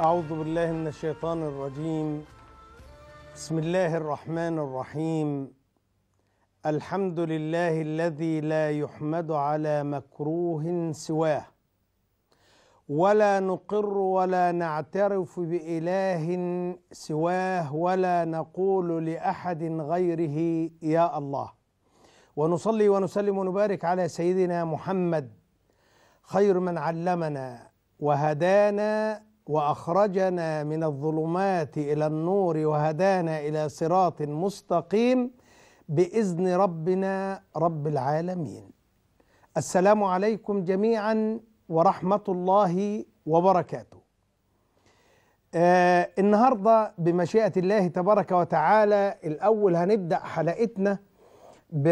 أعوذ بالله من الشيطان الرجيم بسم الله الرحمن الرحيم الحمد لله الذي لا يحمد على مكروه سواه ولا نقر ولا نعترف بإله سواه ولا نقول لأحد غيره يا الله ونصلي ونسلم ونبارك على سيدنا محمد خير من علمنا وهدانا واخرجنا من الظلمات الى النور وهدانا الى صراط مستقيم باذن ربنا رب العالمين السلام عليكم جميعا ورحمه الله وبركاته آه النهارده بمشيئه الله تبارك وتعالى الاول هنبدا حلقتنا ب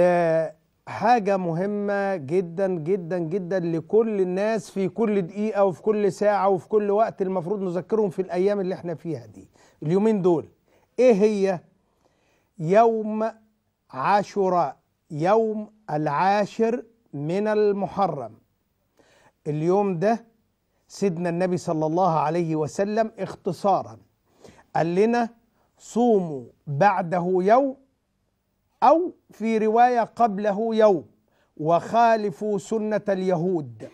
حاجة مهمة جدا جدا جدا لكل الناس في كل دقيقة وفي كل ساعة وفي كل وقت المفروض نذكرهم في الأيام اللي احنا فيها دي اليومين دول إيه هي؟ يوم عاشوراء يوم العاشر من المحرم اليوم ده سيدنا النبي صلى الله عليه وسلم اختصارا قال لنا صوموا بعده يوم أو في رواية قبله يوم وخالفوا سنة اليهود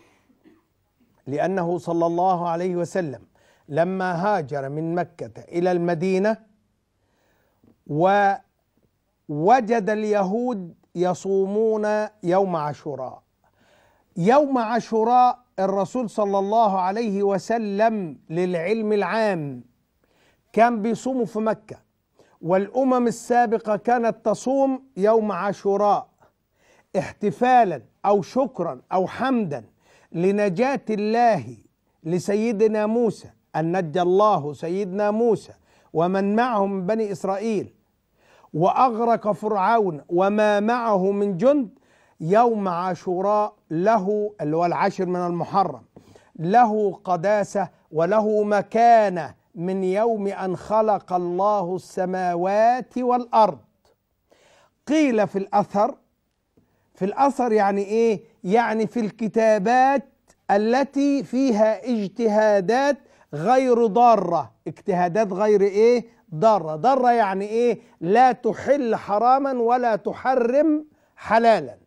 لأنه صلى الله عليه وسلم لما هاجر من مكة إلى المدينة ووجد اليهود يصومون يوم عاشوراء يوم عاشوراء الرسول صلى الله عليه وسلم للعلم العام كان بيصوموا في مكة والأمم السابقة كانت تصوم يوم عاشوراء احتفالا أو شكرا أو حمدا لنجاة الله لسيدنا موسى أن نجى الله سيدنا موسى ومن معه من بني إسرائيل وأغرق فرعون وما معه من جند يوم عاشوراء له اللي هو العاشر من المحرم له قداسة وله مكانة من يوم أن خلق الله السماوات والأرض قيل في الأثر في الأثر يعني إيه؟ يعني في الكتابات التي فيها اجتهادات غير ضارة اجتهادات غير إيه؟ ضارة ضارة يعني إيه؟ لا تحل حراما ولا تحرم حلالا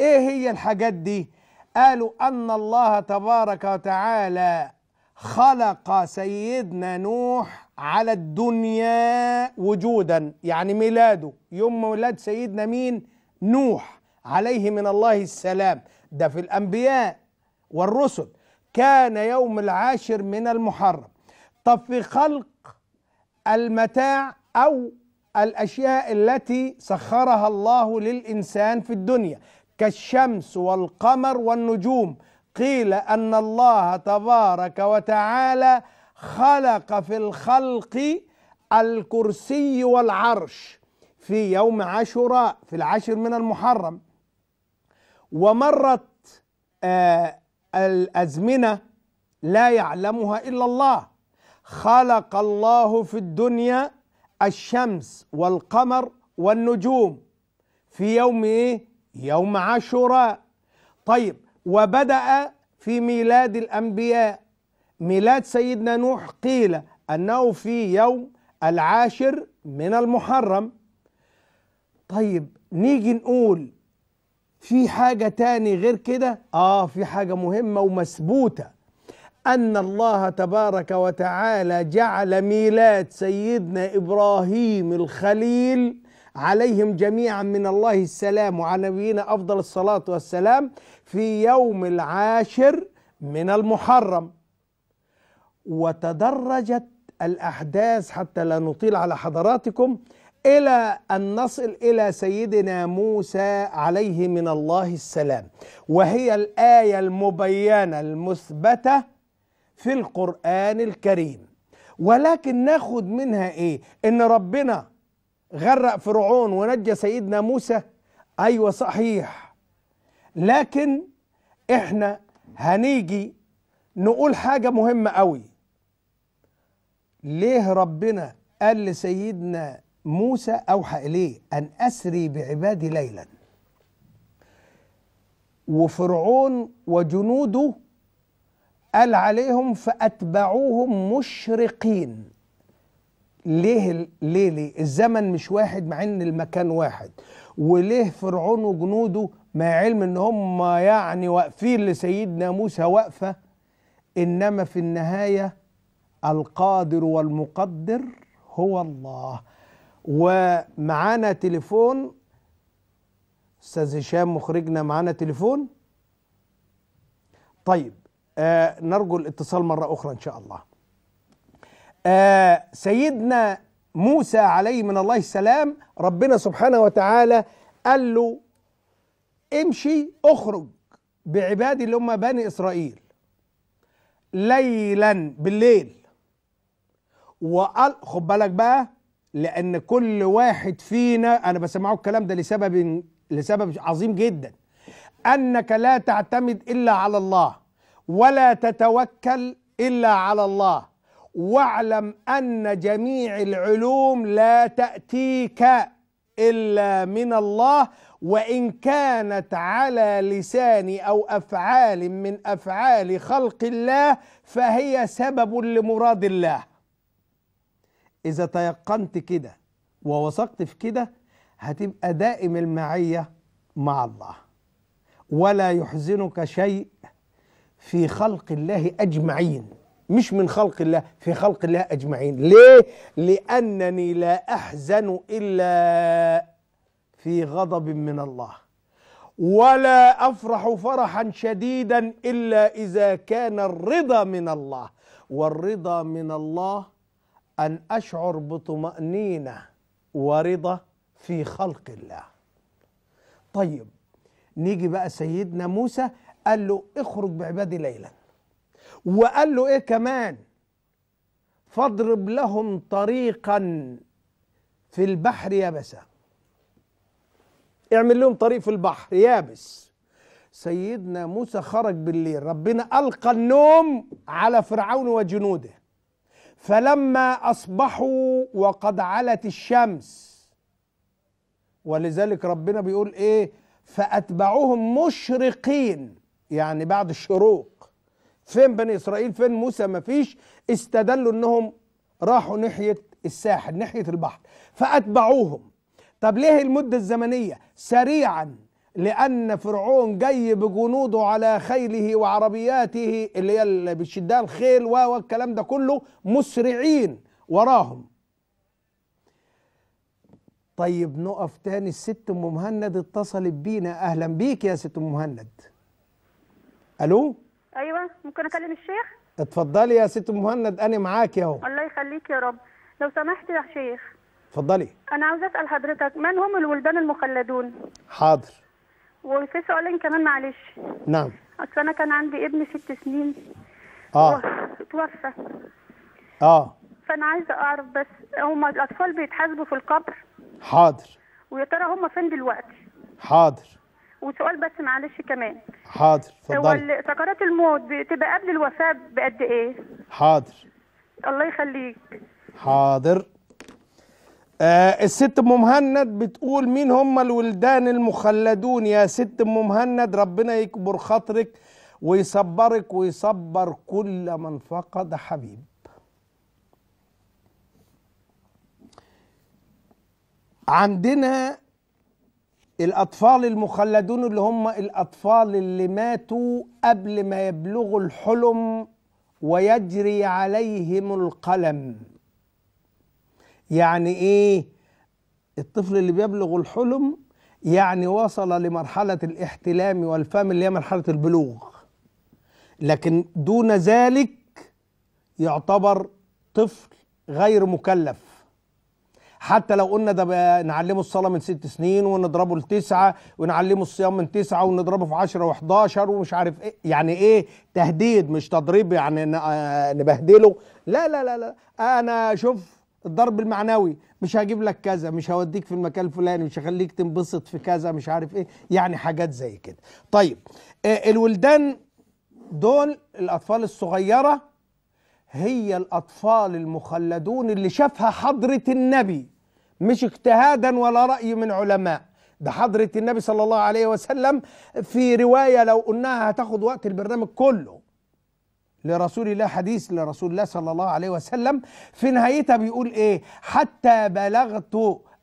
إيه هي الحاجات دي؟ قالوا أن الله تبارك وتعالى خلق سيدنا نوح على الدنيا وجودا يعني ميلاده يوم ميلاد سيدنا مين نوح عليه من الله السلام ده في الأنبياء والرسل كان يوم العاشر من المحرم طب في خلق المتاع أو الأشياء التي سخرها الله للإنسان في الدنيا كالشمس والقمر والنجوم قيل ان الله تبارك وتعالى خلق في الخلق الكرسي والعرش في يوم عاشوراء في العاشر من المحرم ومرت آه الازمنه لا يعلمها الا الله خلق الله في الدنيا الشمس والقمر والنجوم في يوم ايه؟ يوم عاشوراء طيب وبدأ في ميلاد الأنبياء ميلاد سيدنا نوح قيل أنه في يوم العاشر من المحرم طيب نيجي نقول في حاجة تاني غير كده آه في حاجة مهمة ومثبوتة أن الله تبارك وتعالى جعل ميلاد سيدنا إبراهيم الخليل عليهم جميعا من الله السلام وعلى نبينا افضل الصلاه والسلام في يوم العاشر من المحرم وتدرجت الاحداث حتى لا نطيل على حضراتكم الى ان نصل الى سيدنا موسى عليه من الله السلام وهي الايه المبينه المثبته في القران الكريم ولكن ناخد منها ايه ان ربنا غرق فرعون ونجى سيدنا موسى ايوه صحيح لكن احنا هنيجي نقول حاجه مهمه قوي ليه ربنا قال لسيدنا موسى اوحى اليه ان اسري بعبادي ليلا وفرعون وجنوده قال عليهم فاتبعوهم مشرقين ليه ليه ليه الزمن مش واحد مع ان المكان واحد وليه فرعون وجنوده مع علم ان هم يعني واقفين لسيدنا موسى واقفه انما في النهايه القادر والمقدر هو الله ومعانا تليفون استاذ هشام مخرجنا معانا تليفون طيب آه نرجو الاتصال مره اخرى ان شاء الله آه سيدنا موسى عليه من الله السلام ربنا سبحانه وتعالى قال له امشي اخرج بعبادي اللي هم بني اسرائيل ليلا بالليل وقال خد بالك بقى لان كل واحد فينا انا بسمعه الكلام ده لسبب لسبب عظيم جدا انك لا تعتمد الا على الله ولا تتوكل الا على الله واعلم ان جميع العلوم لا تاتيك الا من الله وان كانت على لسان او افعال من افعال خلق الله فهي سبب لمراد الله اذا تيقنت كده ووثقت في كده هتبقى دائم المعيه مع الله ولا يحزنك شيء في خلق الله اجمعين مش من خلق الله في خلق الله أجمعين ليه؟ لأنني لا أحزن إلا في غضب من الله ولا أفرح فرحا شديدا إلا إذا كان الرضا من الله والرضا من الله أن أشعر بطمأنينة ورضا في خلق الله طيب نيجي بقى سيدنا موسى قال له اخرج بعبادي ليلاً وقال له ايه كمان فاضرب لهم طريقا في البحر يابسا اعمل لهم طريق في البحر يابس سيدنا موسى خرج بالليل ربنا القى النوم على فرعون وجنوده فلما اصبحوا وقد علت الشمس ولذلك ربنا بيقول ايه فاتبعوهم مشرقين يعني بعد الشروق فين بني اسرائيل فين موسى ما فيش استدلوا انهم راحوا ناحيه الساحل ناحيه البحر فاتبعوهم طب ليه المده الزمنيه سريعا لان فرعون جاي بجنوده على خيله وعربياته اللي هي اللي بتشدها الخيل والكلام ده كله مسرعين وراهم طيب نقف تاني الست ام مهند اتصلت بينا اهلا بيك يا ست ام مهند الو ايوه ممكن اكلم الشيخ اتفضلي يا ست مهند انا معاك اهو الله يخليك يا رب لو سمحت يا شيخ اتفضلي انا عاوزه اسال حضرتك من هم الولدان المخلدون حاضر وفي سؤالين كمان معلش نعم اصل انا كان عندي ابن ست سنين اه توفى اه فانا عايزه اعرف بس هم الاطفال بيتحاسبوا في القبر حاضر ويا ترى هم فين دلوقتي حاضر وسؤال بس معلش كمان حاضر اتفضلي هو سكرات الموت بتبقى قبل الوفاه بقد ايه؟ حاضر الله يخليك حاضر آه الست ام مهند بتقول مين هم الولدان المخلدون يا ست ام مهند ربنا يكبر خاطرك ويصبرك ويصبر كل من فقد حبيب عندنا الأطفال المخلدون اللي هم الأطفال اللي ماتوا قبل ما يبلغوا الحلم ويجري عليهم القلم يعني إيه الطفل اللي بيبلغ الحلم يعني وصل لمرحلة الاحتلام والفم اللي هي مرحلة البلوغ لكن دون ذلك يعتبر طفل غير مكلف حتى لو قلنا ده نعلمه الصلاه من ست سنين ونضربه لتسعه ونعلمه الصيام من تسعه ونضربه في 10 و11 ومش عارف ايه يعني ايه تهديد مش تضريب يعني آه، نبهدله لا لا لا لا انا شوف الضرب المعنوي مش هجيب لك كذا مش هوديك في المكان الفلاني مش هخليك تنبسط في كذا مش عارف ايه يعني حاجات زي كده طيب آه، الولدان دول الاطفال الصغيره هي الاطفال المخلدون اللي شافها حضره النبي مش اجتهادا ولا رأي من علماء ده حضرة النبي صلى الله عليه وسلم في رواية لو قلناها هتاخد وقت البرنامج كله لرسول الله حديث لرسول الله صلى الله عليه وسلم في نهايتها بيقول ايه حتى بلغت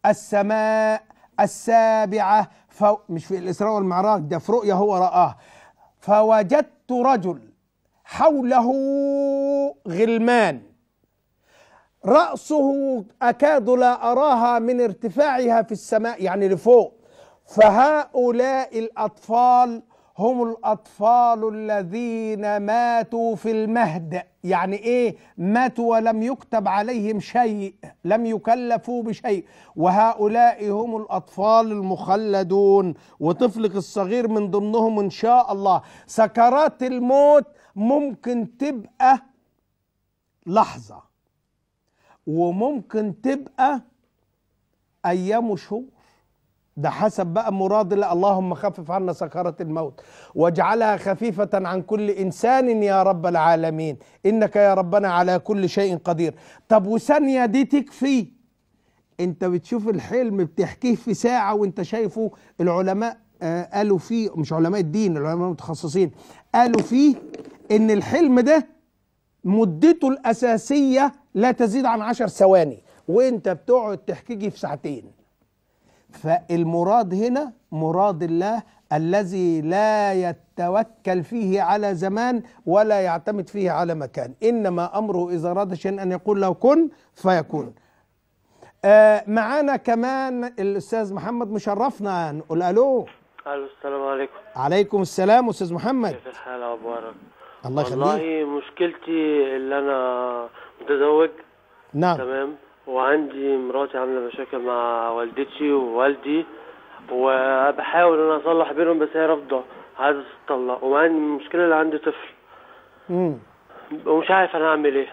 السماء السابعة فوق مش في الإسراء والمعراج ده في رؤية هو رآه فوجدت رجل حوله غلمان رأسه أكاد لا أراها من ارتفاعها في السماء يعني لفوق فهؤلاء الأطفال هم الأطفال الذين ماتوا في المهد يعني إيه ماتوا ولم يكتب عليهم شيء لم يكلفوا بشيء وهؤلاء هم الأطفال المخلدون وطفلك الصغير من ضمنهم إن شاء الله سكرات الموت ممكن تبقى لحظة وممكن تبقى ايام وشهور ده حسب بقى مراد الله اللهم خفف عنا سكرة الموت واجعلها خفيفة عن كل إنسان يا رب العالمين إنك يا ربنا على كل شيء قدير طب وثانية دي تكفي أنت بتشوف الحلم بتحكيه في ساعة وأنت شايفه العلماء آه، قالوا فيه مش علماء الدين العلماء المتخصصين قالوا فيه إن الحلم ده مدته الأساسية لا تزيد عن عشر ثواني وانت بتقعد تحكيجي في ساعتين فالمراد هنا مراد الله الذي لا يتوكل فيه على زمان ولا يعتمد فيه على مكان انما امره اذا اراد شيئا ان يقول له كن فيكون آه معانا كمان الاستاذ محمد مشرفنا نقول نعم، الو الو السلام عليكم عليكم السلام استاذ محمد كيف الحال اخبارك الله يخليك والله مشكلتي اللي انا متزوج نعم تمام وعندي مراتي عامله مشاكل مع والدتي ووالدي وبحاول ان انا اصلح بينهم بس هي رافضه عايزه تطلق وعندي المشكله اللي عندي طفل امم ومش عارف انا اعمل ايه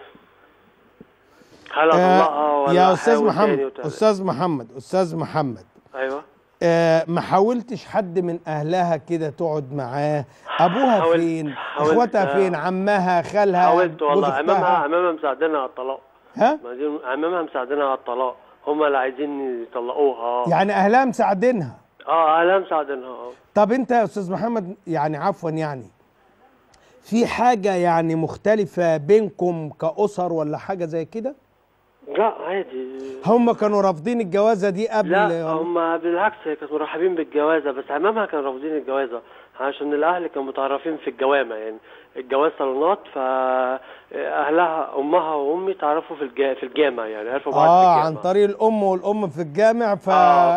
هل اطلقها ولا آه، يا استاذ محمد إيه؟ استاذ محمد استاذ محمد ايوه آه ما حاولتش حد من اهلها كده تقعد معاه ابوها حاولت فين حاولت اخواتها آه، فين عمها خالها حاولت والله عمامها عمامها مساعدينها على الطلاق ها عمامها مساعدينها على الطلاق هم اللي عايزين يطلقوها يعني اهلها مساعدينها اه اهلها مساعدينها اه طب انت يا استاذ محمد يعني عفوا يعني في حاجه يعني مختلفه بينكم كاسر ولا حاجه زي كده لا عادي هم كانوا رافضين الجوازه دي قبل لا هم بالعكس كانوا مرحبين بالجوازه بس عمامها كانوا رافضين الجوازه عشان الاهل كانوا متعرفين في الجوامع يعني الجواز صالونات فاهلها امها وامي تعرفوا في الج... في الجامع يعني عرفوا بعض اه في الجامع. عن طريق الام والام في الجامع آه،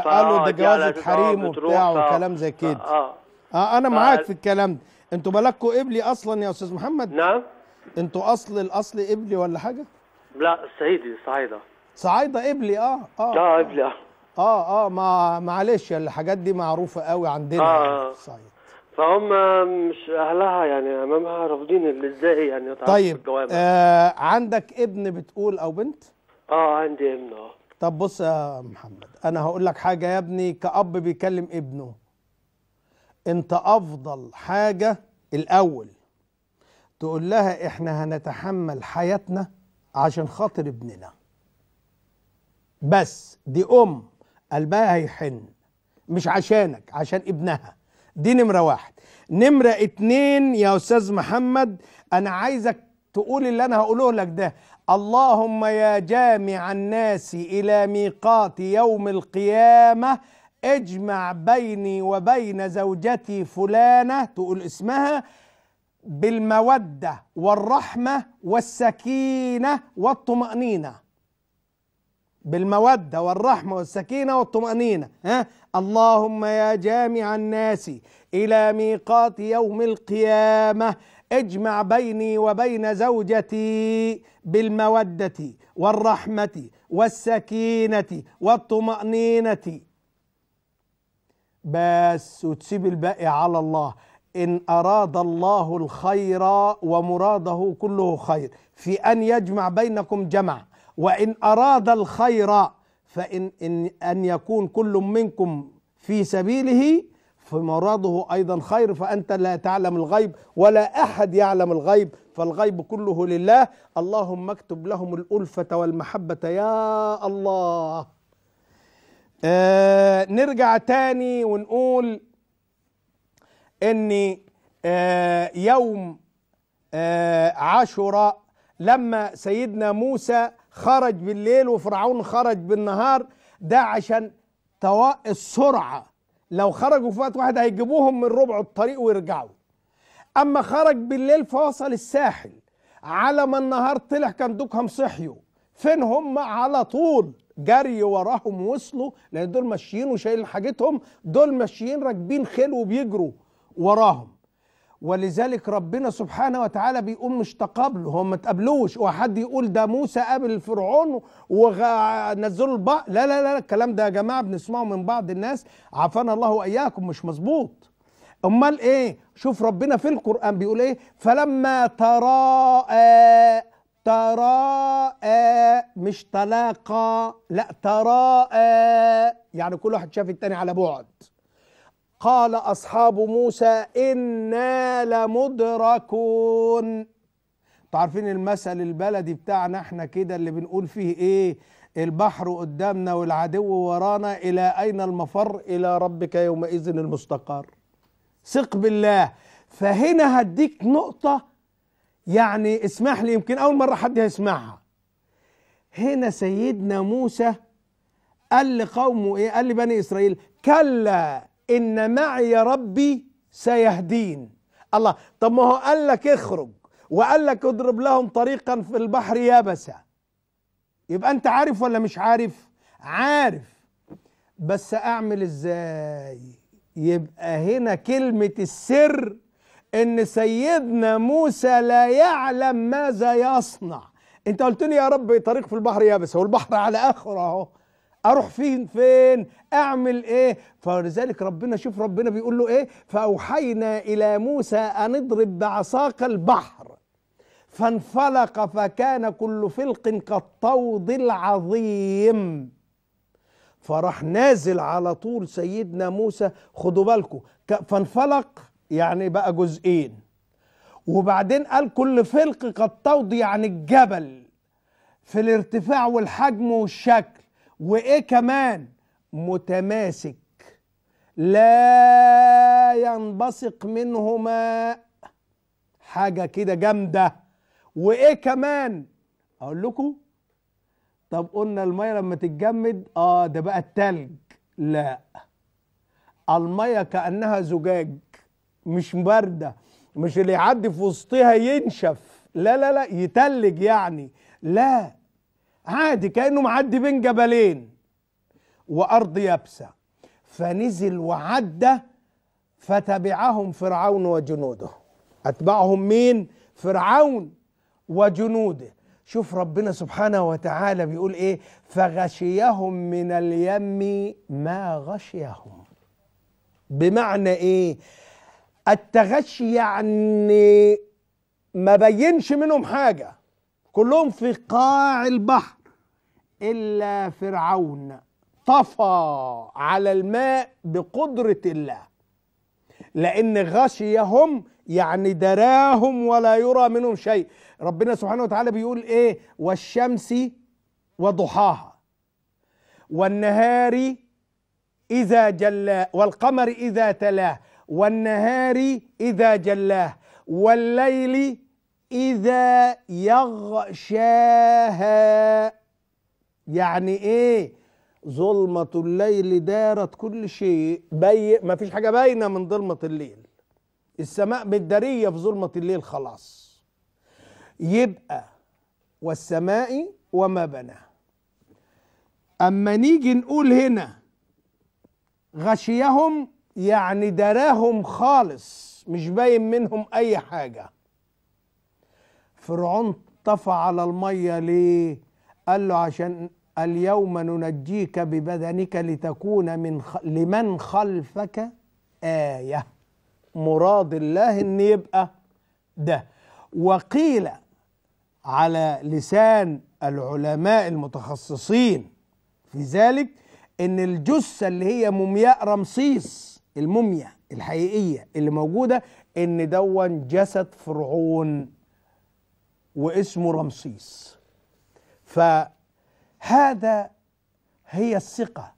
فقالوا آه ده جوازه حريم وبتاع وكلام زي كده آه. اه انا معاك في الكلام ده انتوا بلاكوا قبلي اصلا يا استاذ محمد نعم انتوا اصل الاصل قبلي ولا حاجه لا السعيدي صعيدة صعيدة قبلي اه اه اه قبلي آه. اه اه اه ما معلش الحاجات دي معروفة قوي عندنا اه صعيد يعني، آه. فهم مش اهلها يعني امامها رافضين ازاي يعني طيب آه عندك ابن بتقول او بنت؟ اه عندي ابن اه طب بص يا محمد انا هقول لك حاجه يا ابني كاب بيكلم ابنه انت افضل حاجه الاول تقول لها احنا هنتحمل حياتنا عشان خاطر ابننا بس دي ام قلبها هيحن مش عشانك عشان ابنها دي نمرة واحد نمرة اتنين يا أستاذ محمد أنا عايزك تقول اللي أنا هقوله لك ده اللهم يا جامع الناس إلى ميقات يوم القيامة اجمع بيني وبين زوجتي فلانة تقول اسمها بالمودة والرحمة والسكينة والطمأنينة بالمودة والرحمة والسكينة والطمأنينة ها؟ اللهم يا جامع الناس إلى ميقات يوم القيامة اجمع بيني وبين زوجتي بالمودة والرحمة والسكينة والطمأنينة بس وتسيب الباقي على الله إن أراد الله الخير ومراده كله خير في أن يجمع بينكم جمع وإن أراد الخير فإن إن أن يكون كل منكم في سبيله فمراده أيضا خير فأنت لا تعلم الغيب ولا أحد يعلم الغيب فالغيب كله لله اللهم اكتب لهم الألفة والمحبة يا الله آه نرجع تاني ونقول ان آه، يوم آه، عاشوراء لما سيدنا موسى خرج بالليل وفرعون خرج بالنهار ده عشان السرعه لو خرجوا في وقت واحد هيجيبوهم من ربع الطريق ويرجعوا اما خرج بالليل فوصل الساحل على ما النهار طلع كان دوكهم صحيوا فين هم على طول جري وراهم وصلوا لان دول ماشيين وشايلين حاجتهم دول ماشيين راكبين خيل وبيجروا وراهم ولذلك ربنا سبحانه وتعالى بيقوم مش تقابله هو ما تقابلوش وحد يقول ده موسى قابل فرعون ونزلوا البحر لا لا لا الكلام ده يا جماعه بنسمعه من بعض الناس عافانا الله واياكم مش مظبوط امال ايه شوف ربنا في القران بيقول ايه فلما تراءى تراءى مش تلاقى لا تراءى يعني كل واحد شاف التاني على بعد قال أصحاب موسى إنا لمدركون انتوا عارفين المثل البلدي بتاعنا احنا كده اللي بنقول فيه ايه البحر قدامنا والعدو ورانا إلى أين المفر إلى ربك يومئذ المستقر ثق بالله فهنا هديك نقطة يعني اسمح لي يمكن أول مرة حد هيسمعها هنا سيدنا موسى قال لقومه إيه قال لبني إسرائيل كلا إن معي ربي سيهدين الله طب ما هو قال لك اخرج وقال لك اضرب لهم طريقا في البحر يابسا يبقى أنت عارف ولا مش عارف عارف بس أعمل إزاي يبقى هنا كلمة السر ان سيدنا موسى لا يعلم ماذا يصنع انت قلت لي يا رب طريق في البحر يابس والبحر على اخره اهو اروح فين فين اعمل ايه فلذلك ربنا شوف ربنا بيقول له ايه فاوحينا الى موسى ان اضرب بعصاك البحر فانفلق فكان كل فلق كالطود العظيم فراح نازل على طول سيدنا موسى خدوا بالكم فانفلق يعني بقى جزئين وبعدين قال كل فلق كالطود يعني الجبل في الارتفاع والحجم والشكل وايه كمان متماسك لا ينبثق منه ماء حاجه كده جامده وايه كمان اقول لكم طب قلنا الميه لما تتجمد اه ده بقى التلج لا الميه كانها زجاج مش بارده مش اللي يعدي في وسطها ينشف لا لا لا يتلج يعني لا عادي كانه معدي بين جبلين وارض يابسه فنزل وعدى فتبعهم فرعون وجنوده اتبعهم مين فرعون وجنوده شوف ربنا سبحانه وتعالى بيقول ايه فغشيهم من اليم ما غشيهم بمعنى ايه التغشي يعني ما بينش منهم حاجه كلهم في قاع البحر إلا فرعون طفى على الماء بقدرة الله لأن غشيهم يعني دراهم ولا يرى منهم شيء ربنا سبحانه وتعالى بيقول إيه والشمس وضحاها والنهار إذا جلاه والقمر إذا تلاه والنهار إذا جلاه والليل إذا يغشاها يعني إيه ظلمة الليل دارت كل شيء بي مفيش حاجة باينة من ظلمة الليل السماء مدارية في ظلمة الليل خلاص يبقى والسماء وما بناها أما نيجي نقول هنا غشيهم يعني دراهم خالص مش باين منهم أي حاجة فرعون طفى على الميه ليه قال له عشان اليوم ننجيك ببدنك لتكون من خ... لمن خلفك آية مراد الله ان يبقى ده وقيل على لسان العلماء المتخصصين في ذلك ان الجثة اللي هي مومياء رمسيس الموميا الحقيقية اللي موجودة ان دون جسد فرعون واسمه رمسيس فهذا هي الثقة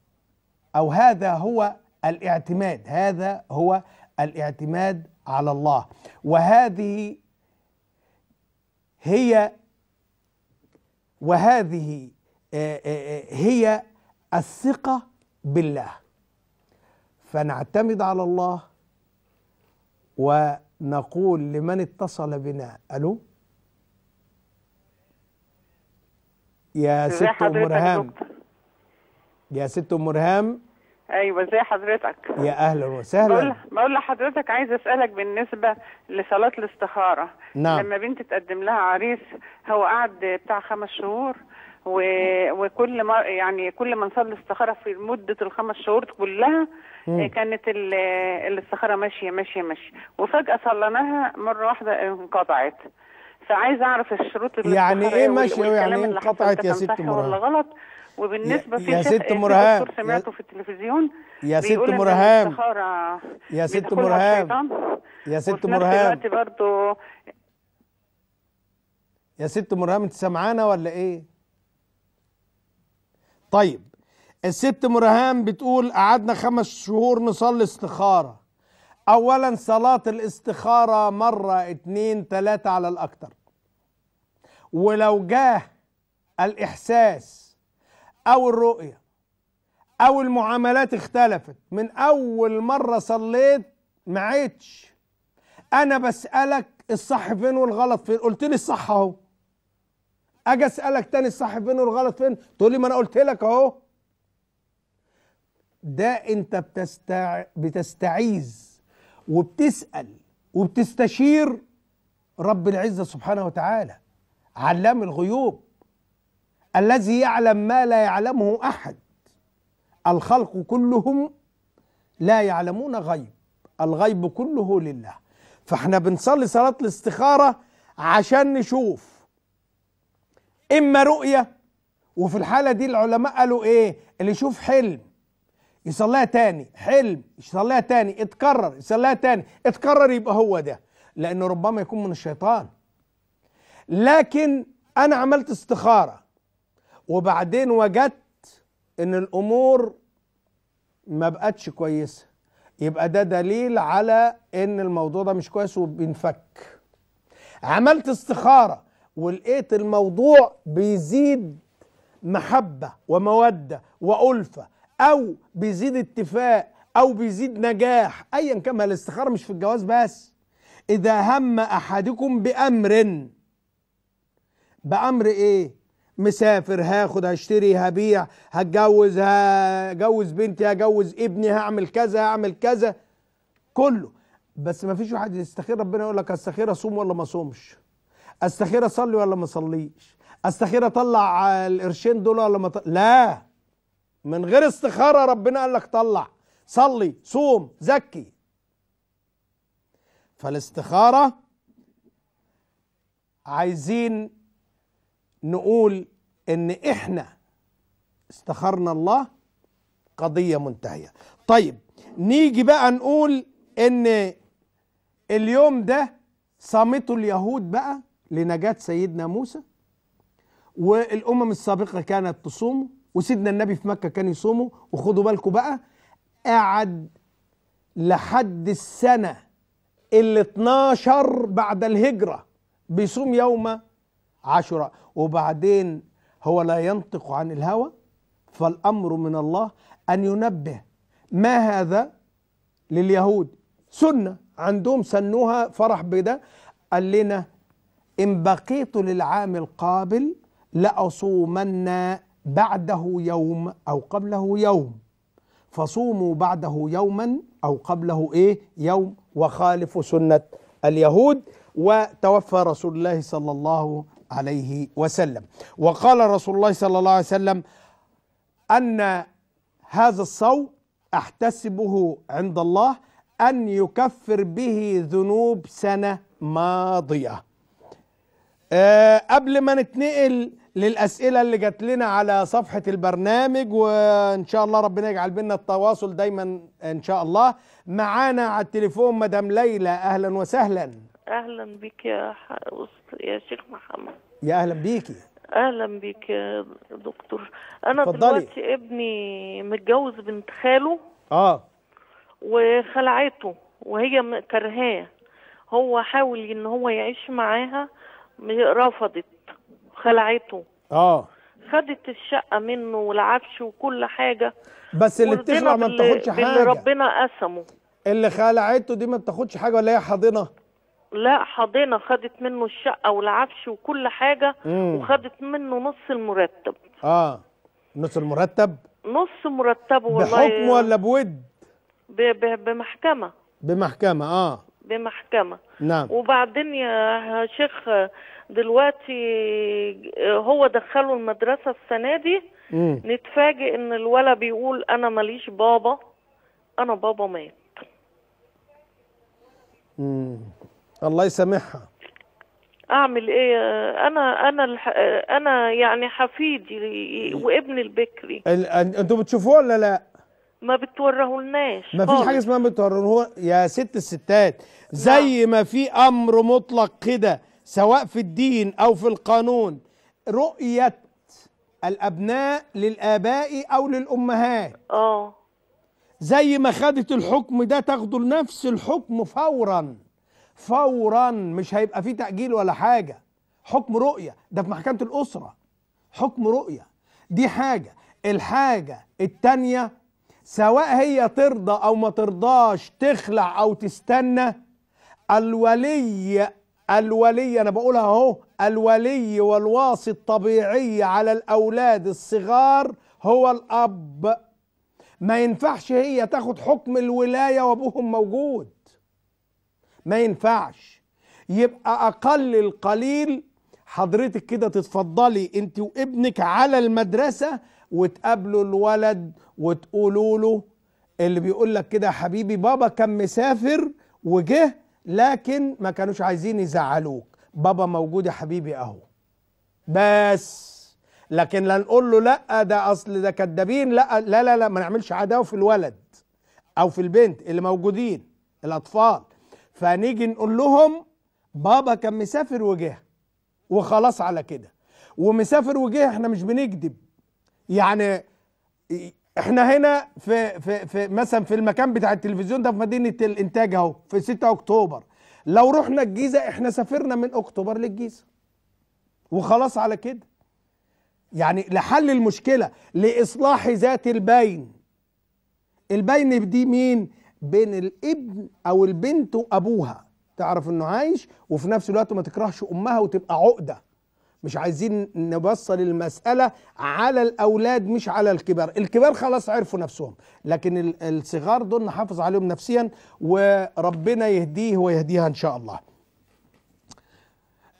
أو هذا هو الاعتماد هذا هو الاعتماد على الله وهذه هي وهذه آه، آه، آه، هي الثقة بالله فنعتمد على الله ونقول لمن اتصل بنا ألو يا ست ام رهام يا ست ام رهام ايوه ازي حضرتك يا اهلا وسهلا بقول بقول لحضرتك عايز اسالك بالنسبه لصلاه الاستخاره نعم لما بنت تقدم لها عريس هو قعد بتاع خمس شهور و... وكل ما يعني كل ما نصلي استخاره في مده الخمس شهور كلها مم. كانت الاستخاره ماشيه ماشيه ماشيه وفجاه صليناها مره واحده انقطعت فعايز اعرف الشروط اللي يعني ايه ماشيه أيوة، يعني ايه انقطعت يا ست مرهان ولا غلط وبالنسبه في يا ست مرهان سمعته في التلفزيون يا ست مرهان يا ست مرهان يا ست مرهان دلوقتي برضه يا ست مرهان انت سامعانا ولا ايه؟ طيب الست مرهان بتقول قعدنا خمس شهور نصلي استخاره اولا صلاة الاستخارة مرة اتنين تلاتة على الاكتر ولو جاه الاحساس او الرؤية او المعاملات اختلفت من اول مرة صليت معيتش انا بسألك الصح فين والغلط فين قلت لي الصح اهو اجي اسألك تاني الصح فين والغلط فين تقول لي ما انا قلت لك اهو ده انت بتستع... بتستعيذ وبتسأل وبتستشير رب العزة سبحانه وتعالى علام الغيوب الذي يعلم ما لا يعلمه أحد الخلق كلهم لا يعلمون غيب الغيب كله لله فاحنا بنصلي صلاة الاستخارة عشان نشوف إما رؤية وفي الحالة دي العلماء قالوا إيه اللي يشوف حلم يصليها تاني حلم يصليها تاني اتكرر يصليها تاني اتكرر يبقى هو ده لأنه ربما يكون من الشيطان لكن أنا عملت استخارة وبعدين وجدت إن الأمور ما بقتش كويسة يبقى ده دليل على إن الموضوع ده مش كويس وبينفك عملت استخارة ولقيت الموضوع بيزيد محبة ومودة وألفة او بيزيد اتفاق او بيزيد نجاح ايا كان الاستخاره مش في الجواز بس اذا هم احدكم بامر بامر ايه مسافر هاخد هشتري هبيع هتجوز هجوز بنتي هجوز ابني هعمل كذا هعمل كذا كله بس ما فيش واحد يستخير ربنا يقول لك استخير اصوم ولا ما اصومش استخير اصلي ولا ما اصليش استخير اطلع القرشين دول ولا ما لا من غير استخاره ربنا قال لك طلع صلي صوم زكي فالاستخاره عايزين نقول ان احنا استخرنا الله قضيه منتهيه طيب نيجي بقى نقول ان اليوم ده صامته اليهود بقى لنجاه سيدنا موسى والامم السابقه كانت تصومه وسيدنا النبي في مكة كان يصومه وخدوا بالكم بقى قعد لحد السنة ال 12 بعد الهجرة بيصوم يوم عاشوراء وبعدين هو لا ينطق عن الهوى فالأمر من الله أن ينبه ما هذا لليهود سنة عندهم سنوها فرح بده قال لنا إن بقيت للعام القابل لأصومن بعده يوم أو قبله يوم فصوموا بعده يوما أو قبله إيه يوم وخالفوا سنة اليهود وتوفى رسول الله صلى الله عليه وسلم وقال رسول الله صلى الله عليه وسلم أن هذا الصوم أحتسبه عند الله أن يكفر به ذنوب سنة ماضية أه قبل ما نتنقل للأسئلة اللي جات لنا على صفحة البرنامج وإن شاء الله ربنا يجعل بينا التواصل دايما إن شاء الله معانا على التليفون مدام ليلى أهلا وسهلا أهلا بك يا يا شيخ محمد يا أهلا بيكي أهلا بك يا دكتور أنا فضلي. دلوقتي ابني متجوز بنت خاله آه وخلعته وهي كرهاه هو حاول ان هو يعيش معاها رفضت خلعته اه خدت الشقه منه والعفش وكل حاجه بس اللي بتخلع ما بتاخدش حاجه اللي ربنا قسمه اللي خلعته دي ما بتاخدش حاجه ولا هي حاضنه لا حاضنه خدت منه الشقه والعفش وكل حاجه مم. وخدت منه نص المرتب اه نص المرتب نص مرتبه والله بحكم ولا بود بمحكمه بمحكمه اه بمحكمة نعم وبعدين يا شيخ دلوقتي آه، هو دخله المدرسة السنة دي مم. نتفاجئ ان الولد بيقول انا ماليش بابا انا بابا مات مم. الله يسامحها اعمل ايه انا انا الح... انا يعني حفيدي وابن البكري انتوا بتشوفوه ولا لا ما بتورهولناش ما فيش حاجه اسمها هو يا ست الستات زي نعم. ما في امر مطلق كده سواء في الدين او في القانون رؤيه الابناء للاباء او للامهات اه زي ما خدت الحكم ده تاخده نفس الحكم فورا فورا مش هيبقى فيه تاجيل ولا حاجه حكم رؤيه ده في محكمه الاسره حكم رؤيه دي حاجه الحاجه الثانيه سواء هي ترضى او ما ترضاش تخلع او تستنى الولي الولي انا بقولها اهو الولي والواسط الطبيعي على الاولاد الصغار هو الاب ما ينفعش هي تاخد حكم الولايه وابوهم موجود ما ينفعش يبقى اقل القليل حضرتك كده تتفضلي انت وابنك على المدرسه وتقابلوا الولد وتقولوا له اللي بيقول لك كده حبيبي بابا كان مسافر وجه لكن ما كانوش عايزين يزعلوك بابا موجود يا حبيبي اهو بس لكن لا نقول له لا ده اصل ده كدابين لا لا لا لا ما نعملش عداوه في الولد او في البنت اللي موجودين الاطفال فنيجي نقول لهم بابا كان مسافر وجه وخلاص على كده ومسافر وجه احنا مش بنكذب يعني احنا هنا في في في مثلا في المكان بتاع التلفزيون ده في مدينه الانتاج اهو في 6 اكتوبر لو رحنا الجيزه احنا سافرنا من اكتوبر للجيزه وخلاص على كده يعني لحل المشكله لاصلاح ذات البين البين دي مين بين الابن او البنت وابوها تعرف انه عايش وفي نفس الوقت ما تكرهش امها وتبقى عقده مش عايزين نبصل المسألة على الأولاد مش على الكبار الكبار خلاص عرفوا نفسهم لكن الصغار دول نحافظ عليهم نفسيا وربنا يهديه ويهديها إن شاء الله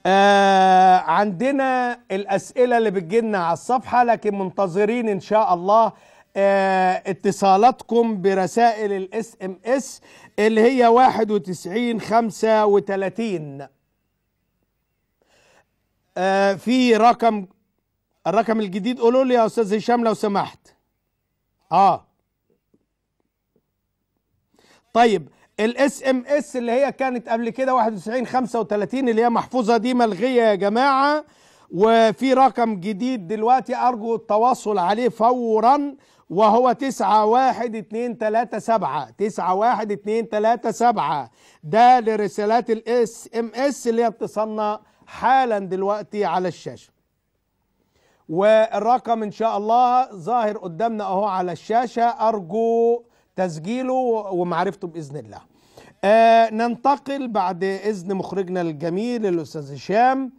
آه عندنا الأسئلة اللي بتجينا على الصفحة لكن منتظرين إن شاء الله آه اتصالاتكم برسائل الاس ام اس اللي هي خمسة وتلاتين آه، في رقم الرقم الجديد قولوا لي يا استاذ هشام لو سمحت اه طيب الاس ام اس اللي هي كانت قبل كده 91 35 اللي هي محفوظه دي ملغيه يا جماعه وفي رقم جديد دلوقتي ارجو التواصل عليه فورا وهو 91237 91237 ده لرسالات الاس ام اس اللي هي اتصالنا حالا دلوقتي على الشاشه والرقم ان شاء الله ظاهر قدامنا اهو على الشاشه ارجو تسجيله ومعرفته باذن الله آه ننتقل بعد اذن مخرجنا الجميل الاستاذ هشام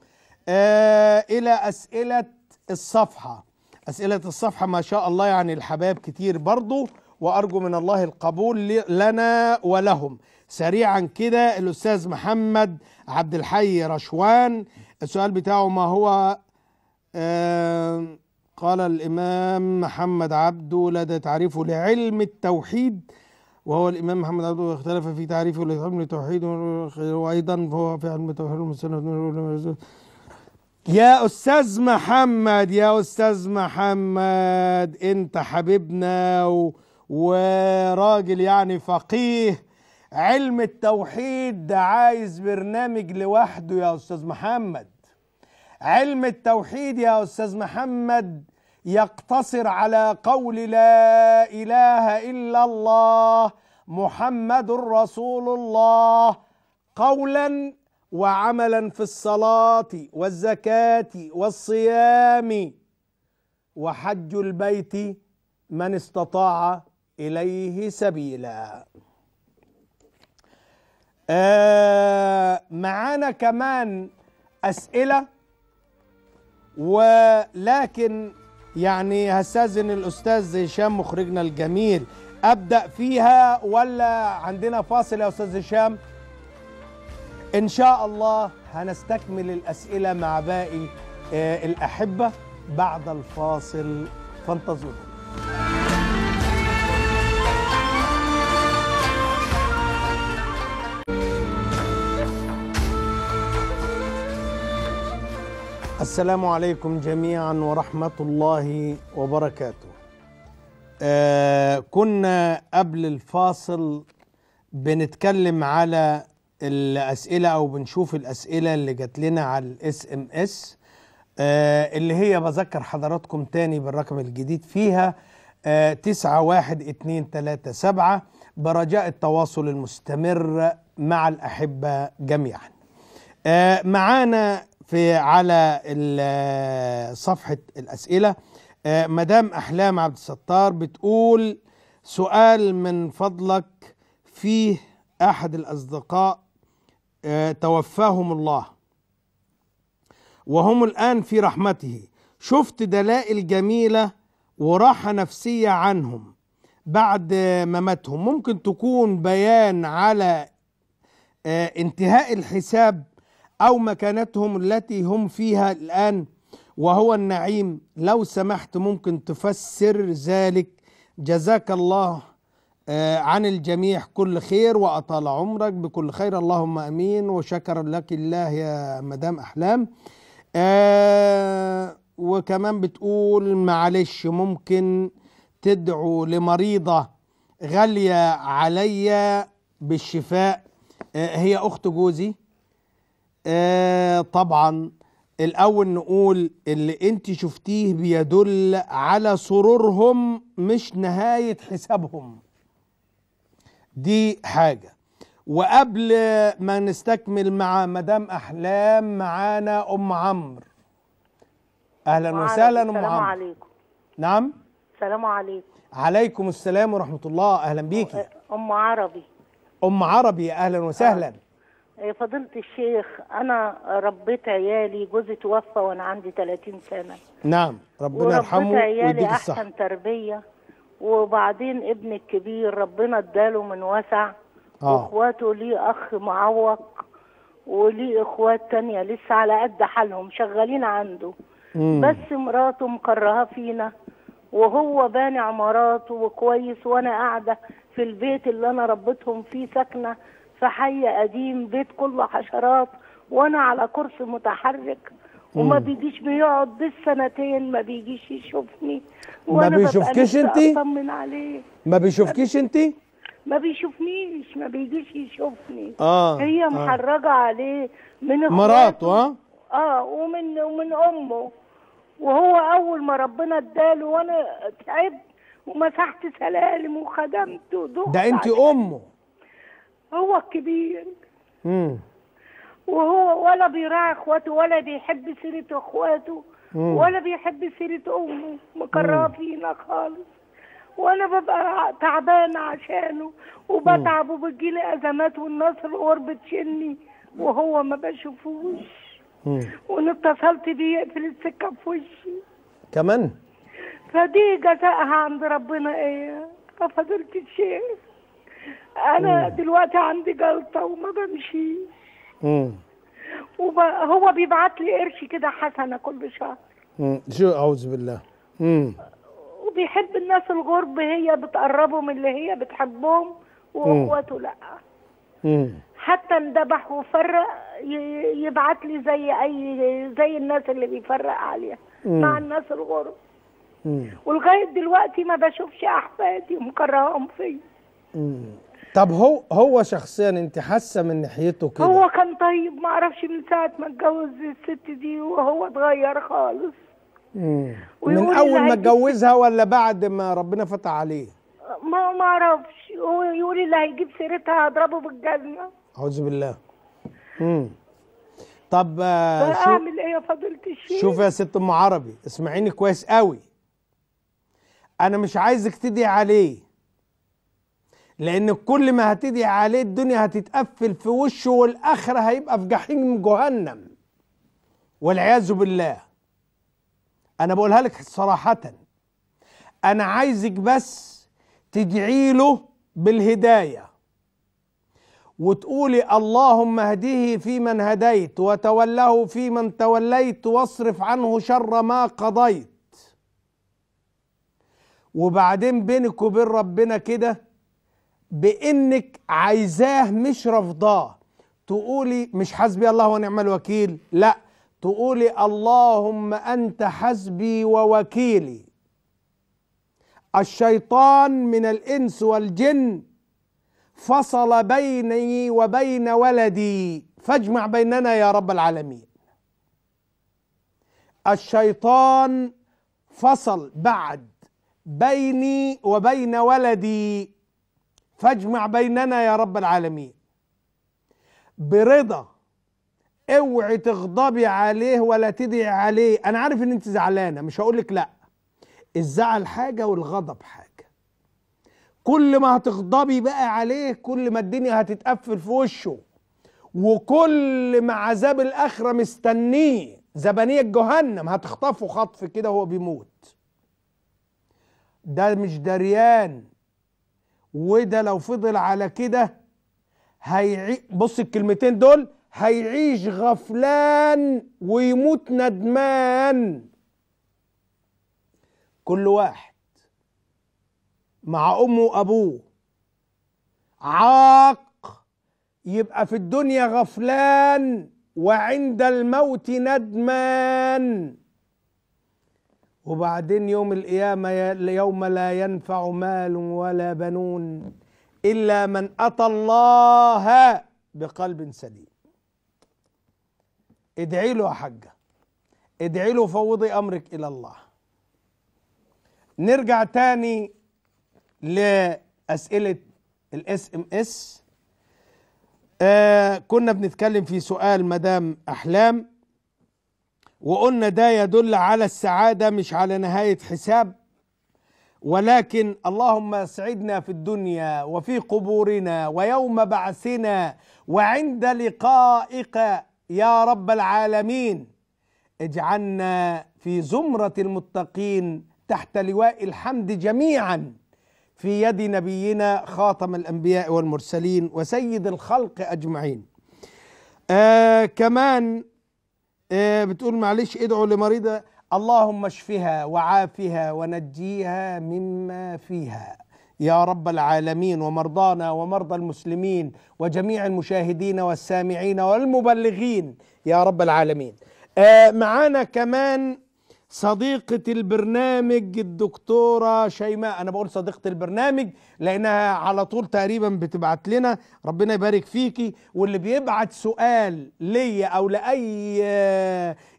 آه الى اسئله الصفحه اسئله الصفحه ما شاء الله يعني الحباب كتير برضو وأرجو من الله القبول لنا ولهم سريعا كده الأستاذ محمد عبد الحي رشوان السؤال بتاعه ما هو قال الإمام محمد عبده لدى تعريفه لعلم التوحيد وهو الإمام محمد عبده اختلف في تعريفه لعلم التوحيد وأيضا هو في علم التوحيد المسلم يا أستاذ محمد يا أستاذ محمد أنت حبيبنا و... وراجل يعني فقيه علم التوحيد ده عايز برنامج لوحده يا استاذ محمد علم التوحيد يا استاذ محمد يقتصر على قول لا اله الا الله محمد رسول الله قولا وعملا في الصلاه والزكاه والصيام وحج البيت من استطاع اليه سبيلا آه معانا كمان اسئله ولكن يعني هستاذن الاستاذ هشام مخرجنا الجميل ابدا فيها ولا عندنا فاصل يا استاذ هشام ان شاء الله هنستكمل الاسئله مع باقي آه الاحبه بعد الفاصل فانتظروا السلام عليكم جميعا ورحمة الله وبركاته آه كنا قبل الفاصل بنتكلم على الأسئلة أو بنشوف الأسئلة اللي جات لنا على الاس ام اس آه، اللي هي بذكر حضراتكم تاني بالرقم الجديد فيها آه، تسعة واحد اتنين تلاتة سبعة برجاء التواصل المستمر مع الأحبة جميعا آه، معانا في على صفحة الأسئلة آه، مدام أحلام عبد الستار بتقول سؤال من فضلك فيه أحد الأصدقاء آه، توفاهم الله وهم الآن في رحمته شفت دلائل جميلة وراحة نفسية عنهم بعد مماتهم ممكن تكون بيان على آه، انتهاء الحساب أو مكانتهم التي هم فيها الآن وهو النعيم لو سمحت ممكن تفسر ذلك جزاك الله آه، عن الجميع كل خير وأطال عمرك بكل خير اللهم أمين وشكر لك الله يا مدام أحلام آه وكمان بتقول معلش ممكن تدعو لمريضة غالية عليا بالشفاء آه هي أخت جوزي آه طبعا الاول نقول اللي انت شفتيه بيدل على سرورهم مش نهايه حسابهم دي حاجه وقبل ما نستكمل مع مدام احلام معانا ام عمرو اهلا وسهلا ام عمرو السلام عليكم نعم السلام عليكم عليكم السلام ورحمه الله اهلا بيكي ام عربي ام عربي اهلا وسهلا إيه، فضيلة الشيخ أنا ربيت عيالي جوزي توفى وأنا عندي 30 سنة نعم ربنا يرحمه ويديك عيالي الصحة أحسن تربية وبعدين ابني الكبير ربنا اداله من وسع آه. واخواته ليه أخ معوق وليه إخوات تانية لسه على قد حالهم شغالين عنده مم. بس مراته مكرهة فينا وهو باني عمارات وكويس وأنا قاعدة في البيت اللي أنا ربيتهم فيه ساكنة في حي قديم بيت كله حشرات وانا على كرسي متحرك وما بيجيش بيقعد بالسنتين ما بيجيش يشوفني ما بيشوفكيش انت اطمن عليه ما بيشوفكيش انت ما بيشوفنيش ما بيجيش يشوفني آه هي آه. محرجه آه عليه من مراته اه اه ومن ومن امه وهو اول ما ربنا اداله وانا تعبت ومسحت سلالم وخدمته ده انت امه هو الكبير امم وهو ولا بيراعي اخواته ولا بيحب سيره اخواته ولا بيحب سيره امه مكرهه فينا خالص وانا ببقى تعبانه عشانه وبتعب وبتجيلي ازمات والناس القرب بتشني وهو ما بشوفوش وان اتصلت بيه يقفل السكه في وشي كمان فدي جزاءها عند ربنا ايه ما فضلتش شيء انا مم. دلوقتي عندي جلطه وما بمشي هو بيبعت لي قرش كده حسنه كل شهر امم شو اعوذ بالله امم وبيحب الناس الغرب هي بتقربه من اللي هي بتحبهم واخواته لا امم حتى اندبح وفرق يبعت لي زي اي زي الناس اللي بيفرق عليها مع الناس الغرب ولغايه دلوقتي ما بشوفش احفادي ومكرههم فيا طب هو هو شخصيا انت حاسه من ناحيته كده هو كان طيب ما اعرفش من ساعه ما اتجوز الست دي وهو اتغير خالص مم. من اول ما اتجوزها ولا بعد ما ربنا فتح عليه ما ما اعرفش هو يقول اللي هيجيب سيرتها هضربه بالجزمه اعوذ بالله امم طب آه، اعمل ايه يا فضيله الشيخ شوف يا ست ام عربي اسمعيني كويس قوي انا مش عايزك تدعي عليه لان كل ما هتدعي عليه الدنيا هتتقفل في وشه والاخره هيبقى في جحيم جهنم والعياذ بالله انا بقولها لك صراحه انا عايزك بس تدعي له بالهدايه وتقولي اللهم اهديه فيمن هديت وتوله فيمن توليت واصرف عنه شر ما قضيت وبعدين بينك وبين ربنا كده بانك عايزاه مش رافضاه تقولي مش حسبي الله ونعم الوكيل لا تقولي اللهم انت حسبي ووكيلي الشيطان من الانس والجن فصل بيني وبين ولدي فاجمع بيننا يا رب العالمين الشيطان فصل بعد بيني وبين ولدي فاجمع بيننا يا رب العالمين برضا اوعي تغضبي عليه ولا تدعي عليه انا عارف ان انت زعلانه مش لك لا الزعل حاجه والغضب حاجه كل ما هتغضبي بقى عليه كل ما الدنيا هتتقفل في وشه وكل ما عذاب الاخره مستنيه زبانيه جهنم هتخطفه خطف كده وهو بيموت ده مش دريان وده لو فضل على كده هيعي بص الكلمتين دول هيعيش غفلان ويموت ندمان كل واحد مع امه وابوه عاق يبقى في الدنيا غفلان وعند الموت ندمان وبعدين يوم القيامة يوم لا ينفع مال ولا بنون إلا من أتى الله بقلب سليم ادعي له يا حجة ادعي له فوضي أمرك إلى الله نرجع تاني لأسئلة الاس ام آه، اس كنا بنتكلم في سؤال مدام أحلام وقلنا ده يدل على السعاده مش على نهايه حساب ولكن اللهم اسعدنا في الدنيا وفي قبورنا ويوم بعثنا وعند لقائك يا رب العالمين اجعلنا في زمره المتقين تحت لواء الحمد جميعا في يد نبينا خاتم الانبياء والمرسلين وسيد الخلق اجمعين آه كمان إيه، بتقول معلش ادعو لمريضة اللهم اشفها وعافها ونجيها مما فيها يا رب العالمين ومرضانا ومرضى المسلمين وجميع المشاهدين والسامعين والمبلغين يا رب العالمين آه، معانا كمان صديقة البرنامج الدكتورة شيماء أنا بقول صديقة البرنامج لأنها على طول تقريبا بتبعت لنا ربنا يبارك فيكي واللي بيبعت سؤال ليا أو لأي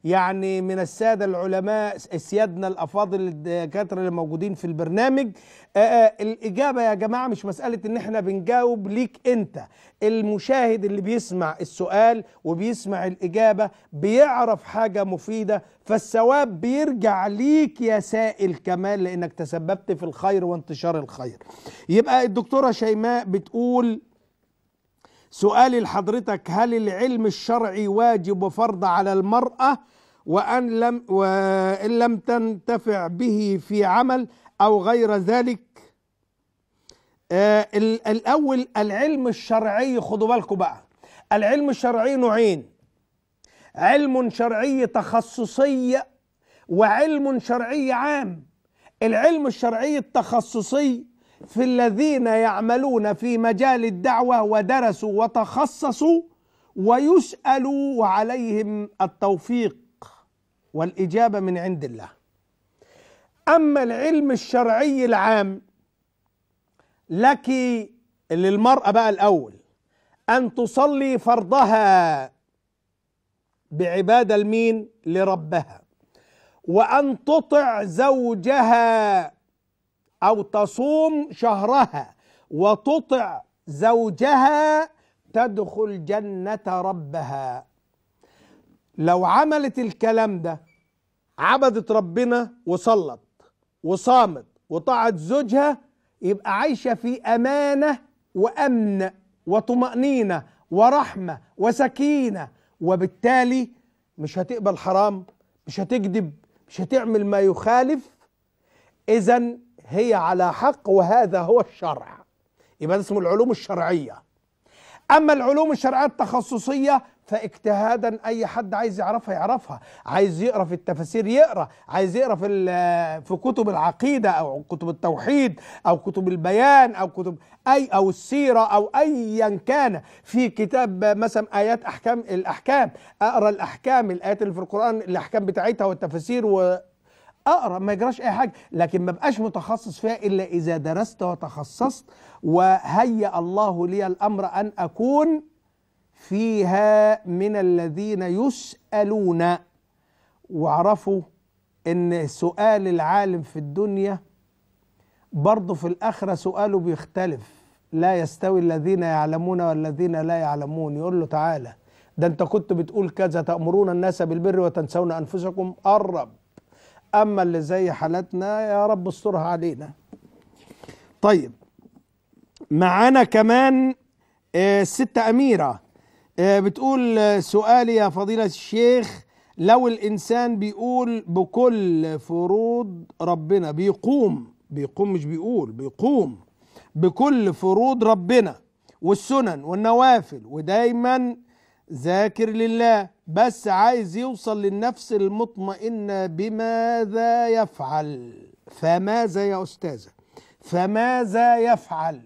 يعني من الساده العلماء سيادنا الافاضل الدكاتره اللي موجودين في البرنامج آه، آه، الاجابه يا جماعه مش مساله ان احنا بنجاوب ليك انت المشاهد اللي بيسمع السؤال وبيسمع الاجابه بيعرف حاجه مفيده فالثواب بيرجع ليك يا سائل كمان لانك تسببت في الخير وانتشار الخير يبقى الدكتوره شيماء بتقول سؤالي لحضرتك هل العلم الشرعي واجب وفرض على المرأة وأن لم وإن لم تنتفع به في عمل أو غير ذلك آه، الأول العلم الشرعي خدوا بالكم بقى العلم الشرعي نوعين علم شرعي تخصصي وعلم شرعي عام العلم الشرعي التخصصي في الذين يعملون في مجال الدعوة ودرسوا وتخصصوا ويسألوا وعليهم التوفيق والاجابه من عند الله اما العلم الشرعي العام لك للمراه بقى الاول ان تصلي فرضها بعباده المين لربها وان تطع زوجها او تصوم شهرها وتطع زوجها تدخل جنه ربها لو عملت الكلام ده عبدت ربنا وصلت وصامت وطاعت زوجها يبقى عايشه في امانه وامن وطمانينه ورحمه وسكينه وبالتالي مش هتقبل حرام مش هتكذب مش هتعمل ما يخالف اذا هي على حق وهذا هو الشرع يبقى ده اسمه العلوم الشرعيه اما العلوم الشرعيه التخصصيه فاجتهادا اي حد عايز يعرفها يعرفها عايز يقرا في التفاسير يقرا عايز يقرا في في كتب العقيده او كتب التوحيد او كتب البيان او كتب اي او السيره او ايا كان في كتاب مثلا ايات احكام الاحكام اقرا الاحكام الايات اللي في القران الاحكام بتاعتها والتفاسير و اقرا ما يجراش اي حاجه لكن ما بقاش متخصص فيها الا اذا درست وتخصصت وهيأ الله لي الامر ان اكون فيها من الذين يسألون وعرفوا ان سؤال العالم في الدنيا برضه في الآخرة سؤاله بيختلف لا يستوي الذين يعلمون والذين لا يعلمون يقول له تعالى ده انت كنت بتقول كذا تأمرون الناس بالبر وتنسون أنفسكم قرب أما اللي زي حالتنا يا رب استرها علينا طيب معانا كمان آه، ستة أميرة آه، بتقول آه، سؤالي يا فضيلة الشيخ لو الإنسان بيقول بكل فروض ربنا بيقوم بيقوم مش بيقول بيقوم بكل فروض ربنا والسنن والنوافل ودايما ذاكر لله بس عايز يوصل للنفس المطمئنة بماذا يفعل فماذا يا أستاذة فماذا يفعل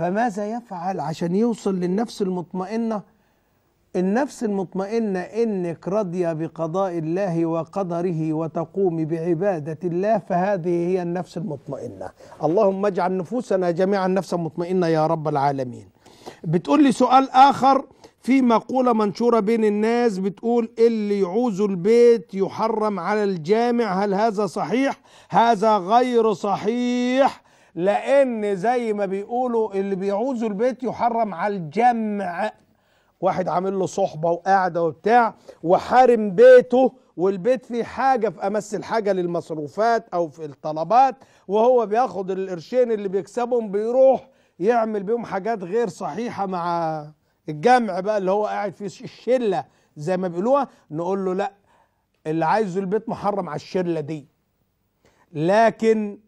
فماذا يفعل عشان يوصل للنفس المطمئنه النفس المطمئنه انك راضيه بقضاء الله وقدره وتقوم بعباده الله فهذه هي النفس المطمئنه اللهم اجعل نفوسنا جميعا نفسا مطمئنه يا رب العالمين بتقول لي سؤال اخر في مقولة منشورة بين الناس بتقول اللي يعوز البيت يحرم على الجامع هل هذا صحيح؟ هذا غير صحيح لان زي ما بيقولوا اللي بيعوزوا البيت يحرم على الجمع واحد عامل له صحبه وقاعده وبتاع وحارم بيته والبيت فيه حاجه في امس الحاجه للمصروفات او في الطلبات وهو بياخد القرشين اللي بيكسبهم بيروح يعمل بيهم حاجات غير صحيحه مع الجمع بقى اللي هو قاعد فيه الشله زي ما بيقولوها نقول له لا اللي عايزه البيت محرم على الشله دي لكن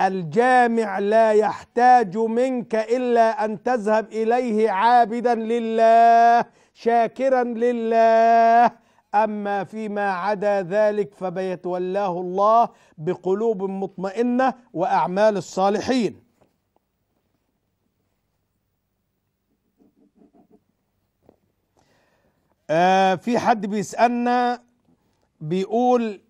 الجامع لا يحتاج منك إلا أن تذهب إليه عابدا لله شاكرا لله أما فيما عدا ذلك فبيتولاه الله بقلوب مطمئنة وأعمال الصالحين آه في حد بيسألنا بيقول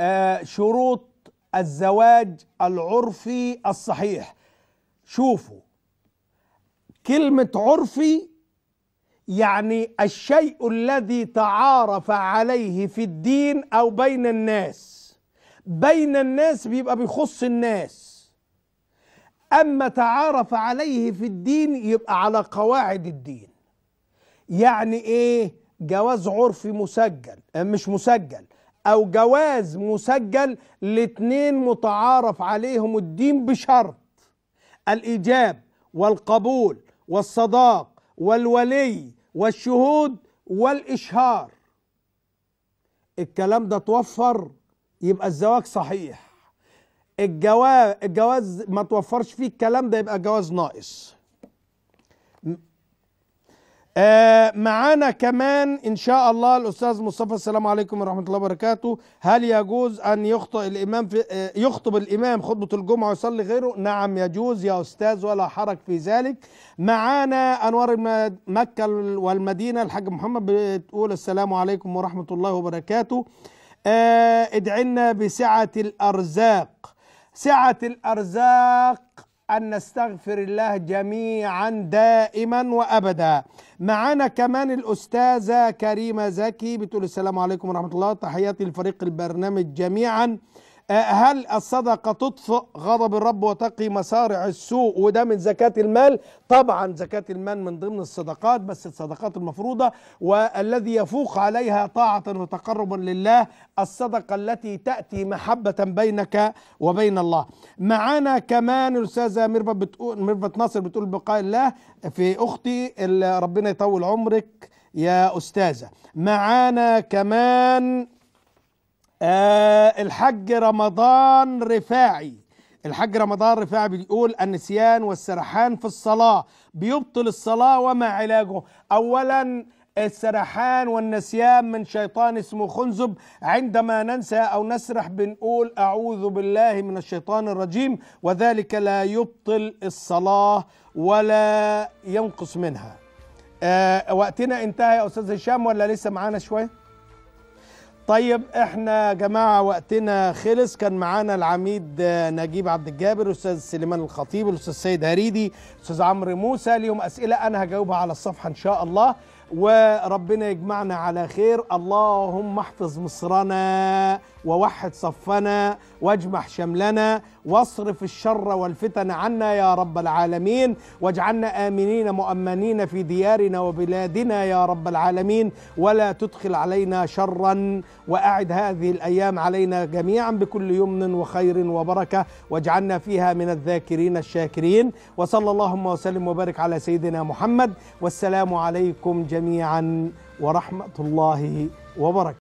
آه شروط الزواج العرفي الصحيح شوفوا كلمة عرفي يعني الشيء الذي تعارف عليه في الدين أو بين الناس بين الناس بيبقى بيخص الناس أما تعارف عليه في الدين يبقى على قواعد الدين يعني إيه جواز عرفي مسجل مش مسجل أو جواز مسجل لاتنين متعارف عليهم الدين بشرط الايجاب والقبول والصداق والولي والشهود والإشهار الكلام ده توفر يبقى الزواج صحيح الجواز الجواز ما توفرش فيه الكلام ده يبقى جواز ناقص آه معانا كمان ان شاء الله الاستاذ مصطفى السلام عليكم ورحمه الله وبركاته هل يجوز ان يخطئ الامام في آه يخطب الامام خطبه الجمعه ويصلي غيره نعم يجوز يا استاذ ولا حرج في ذلك معانا انوار مكه والمدينه الحاج محمد بتقول السلام عليكم ورحمه الله وبركاته آه ادعنا بسعه الارزاق سعه الارزاق أن نستغفر الله جميعا دائما وأبدا معانا كمان الأستاذة كريمة زكي بتقول السلام عليكم ورحمة الله تحياتي لفريق البرنامج جميعا أه، هل الصدقة تطفئ غضب الرب وتقي مصارع السوء وده من زكاة المال طبعا زكاة المال من ضمن الصدقات بس الصدقات المفروضة والذي يفوق عليها طاعة وتقربا لله الصدقة التي تأتي محبة بينك وبين الله معانا كمان الأستاذة مرفت بتقول مرفت ناصر بتقول بقاء الله في أختي ربنا يطول عمرك يا أستاذة معانا كمان آه الحج رمضان رفاعي الحاج رمضان رفاعي بيقول النسيان والسرحان في الصلاة بيبطل الصلاة وما علاجه أولا السرحان والنسيان من شيطان اسمه خنزب عندما ننسى أو نسرح بنقول أعوذ بالله من الشيطان الرجيم وذلك لا يبطل الصلاة ولا ينقص منها أه وقتنا انتهى يا أستاذ هشام ولا لسه معانا شوية؟ طيب احنا يا جماعه وقتنا خلص كان معانا العميد آه، نجيب عبد الجابر الاستاذ سليمان الخطيب الاستاذ سيد هريدي الاستاذ عمرو موسى ليهم اسئله انا هجاوبها على الصفحه ان شاء الله وربنا يجمعنا على خير اللهم احفظ مصرنا ووحد صفنا واجمح شملنا واصرف الشر والفتن عنا يا رب العالمين واجعلنا امنين مؤمنين في ديارنا وبلادنا يا رب العالمين ولا تدخل علينا شرا واعد هذه الايام علينا جميعا بكل يمن وخير وبركه واجعلنا فيها من الذاكرين الشاكرين وصلى اللهم وسلم وبارك على سيدنا محمد والسلام عليكم جميعا ورحمه الله وبركاته